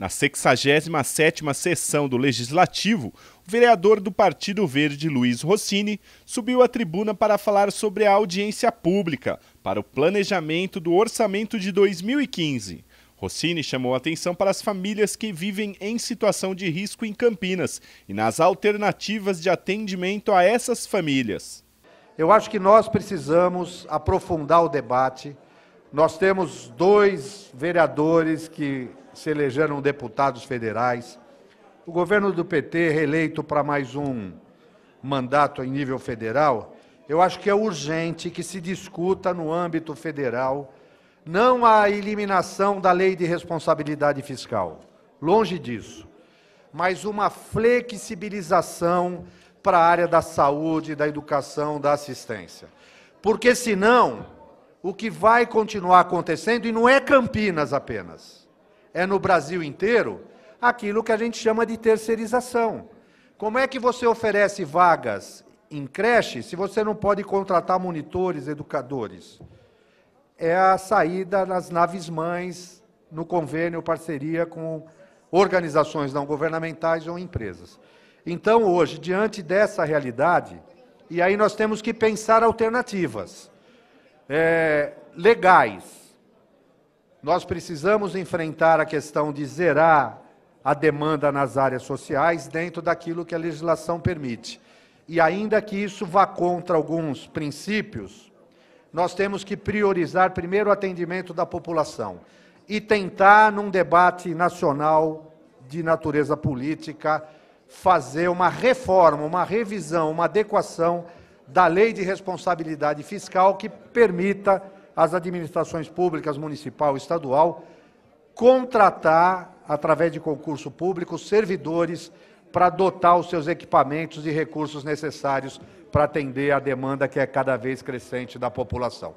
Na 67ª sessão do Legislativo, o vereador do Partido Verde, Luiz Rossini, subiu à tribuna para falar sobre a audiência pública para o planejamento do orçamento de 2015. Rossini chamou atenção para as famílias que vivem em situação de risco em Campinas e nas alternativas de atendimento a essas famílias. Eu acho que nós precisamos aprofundar o debate. Nós temos dois vereadores que se elegeram deputados federais. O governo do PT, reeleito para mais um mandato em nível federal, eu acho que é urgente que se discuta no âmbito federal não a eliminação da lei de responsabilidade fiscal, longe disso, mas uma flexibilização para a área da saúde, da educação, da assistência. Porque senão, o que vai continuar acontecendo, e não é Campinas apenas, é no Brasil inteiro, aquilo que a gente chama de terceirização. Como é que você oferece vagas em creche se você não pode contratar monitores, educadores? É a saída nas naves mães no convênio, parceria com organizações não governamentais ou empresas. Então, hoje, diante dessa realidade, e aí nós temos que pensar alternativas é, legais, nós precisamos enfrentar a questão de zerar a demanda nas áreas sociais dentro daquilo que a legislação permite. E ainda que isso vá contra alguns princípios, nós temos que priorizar primeiro o atendimento da população e tentar, num debate nacional de natureza política, fazer uma reforma, uma revisão, uma adequação da lei de responsabilidade fiscal que permita as administrações públicas, municipal e estadual, contratar, através de concurso público, servidores para dotar os seus equipamentos e recursos necessários para atender à demanda que é cada vez crescente da população.